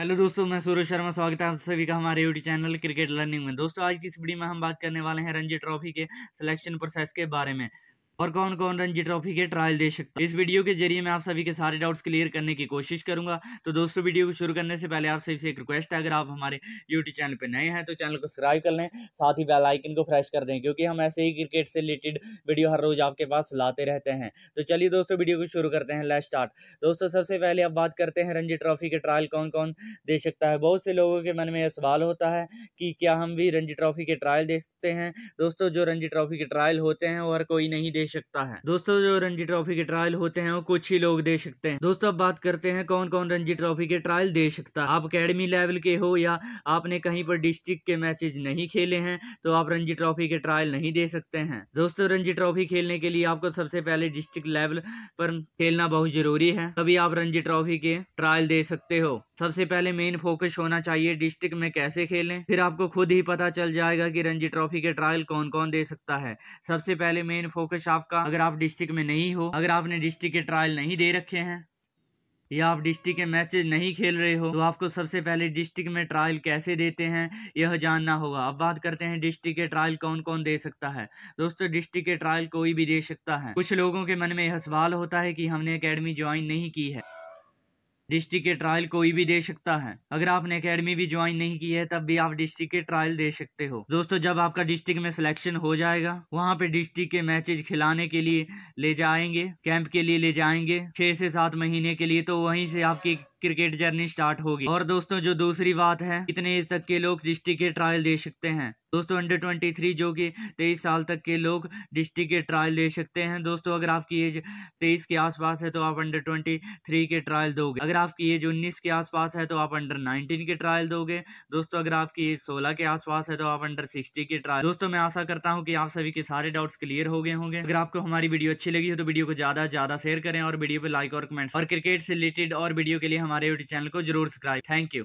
hello दोस्तों मैं सूरज शर्मा स्वागत है आप सभी का हमारे यूट्यूब चैनल क्रिकेट लर्निंग में दोस्तों आज की इस वीडियो में हम बात करने वाले हैं रणजी ट्रॉफी के सिलेक्शन प्रोसेस के बारे में और कौन कौन रणजी ट्रॉफी के ट्रायल दे सकता है इस वीडियो के जरिए मैं आप सभी के सारे डाउट्स क्लियर करने की कोशिश करूंगा तो दोस्तों वीडियो को शुरू करने से पहले आप सभी से एक रिक्वेस्ट है अगर आप हमारे यूट्यूब चैनल पर नए हैं तो चैनल को सब्सक्राइब कर लें साथ ही बेलाइकन को फ्रेश कर दें क्योंकि हम ऐसे ही क्रिकेट से रिलेटेड वीडियो हर रोज़ आपके पास लाते रहते हैं तो चलिए दोस्तों वीडियो को शुरू करते हैं लेट स्टार्ट दोस्तों सबसे पहले आप बात करते हैं रणजी ट्रॉफी के ट्रायल कौन कौन दे सकता है बहुत से लोगों के मन में यह सवाल होता है कि क्या हम भी रणजी ट्रॉफी के ट्रायल दे सकते हैं दोस्तों जो रणजी ट्रॉफी के ट्रायल होते हैं और कोई नहीं दे सकता है दोस्तों जो रणजी ट्रॉफी के ट्रायल होते हैं वो कुछ ही लोग दे सकते हैं दोस्तों अब बात करते हैं कौन कौन रणजी ट्रॉफी के ट्रायल दे सकता है आप अकेडमी लेवल के हो या आपने कहीं पर डिस्ट्रिक्ट के मैचेज नहीं खेले हैं तो आप रणजी ट्रॉफी के ट्रायल नहीं दे सकते हैं दोस्तों रणजी ट्रॉफी खेलने के लिए आपको सबसे पहले डिस्ट्रिक्ट लेवल पर खेलना बहुत जरूरी है तभी आप रणजी ट्रॉफी के ट्रायल दे सकते हो सबसे पहले मेन फोकस होना चाहिए डिस्ट्रिक्ट में कैसे खेलें फिर आपको खुद ही पता चल जाएगा कि रणजी ट्रॉफी के ट्रायल कौन कौन दे सकता है सबसे पहले मेन फोकस इंसाफ का अगर आप डिस्ट्रिक्ट में नहीं हो अगर आपने डिस्ट्रिक्ट के ट्रायल नहीं दे रखे हैं या आप डिस्ट्रिक्ट के मैचेस नहीं खेल रहे हो तो आपको सबसे पहले डिस्ट्रिक्ट में ट्रायल कैसे देते हैं यह जानना होगा अब बात करते हैं डिस्ट्रिक्ट के ट्रायल कौन कौन दे सकता है दोस्तों डिस्ट्रिक्ट के ट्रायल कोई भी दे सकता है कुछ लोगों के मन में यह सवाल होता है कि हमने अकेडमी ज्वाइन नहीं की है डिस्ट्रिक्ट के ट्रायल कोई भी दे सकता है अगर आपने अकेडमी भी ज्वाइन नहीं की है तब भी आप डिस्ट्रिक्ट के ट्रायल दे सकते हो दोस्तों जब आपका डिस्ट्रिक्ट में सिलेक्शन हो जाएगा वहाँ पे डिस्ट्रिक्ट के मैचेज खिलाने के लिए ले जाएंगे कैंप के लिए ले जाएंगे छह से सात महीने के लिए तो वहीं से आपकी क्रिकेट जर्नी स्टार्ट होगी और दोस्तों जो दूसरी बात है कितने एज तक के लोग डिस्ट्रिक्ट के ट्रायल दे सकते हैं दोस्तों अंडर ट्वेंटी थ्री जो कि तेईस साल तक के लोग डिस्ट्रिक्ट के ट्रायल दे सकते हैं दोस्तों अगर आपकी एज तेईस के आसपास है तो आप अंडर ट्वेंटी थ्री के ट्रायल दोगे अगर आपकी एज उन्नीस के आसपास है तो आप अंडर नाइनटीन के ट्रायल दोगे दोस्तों अगर आपकी एज सोलह के आसपास है तो आप अंडर सिक्सटी के ट्रायल दोस्तों मैं आशा करता हूँ कि आप सभी के सारे डाउट्स क्लियर हो गए होंगे अगर आपको हमारी वीडियो अच्छी लगी हो तो वीडियो को ज़्यादा ज़्यादा शेयर करें और वीडियो पर लाइक और कमेंट्स और क्रिकेट से रिलेटेड और वीडियो के लिए हमारे यूट्यूब चैनल को जरूर सब्सक्राइब थैंक यू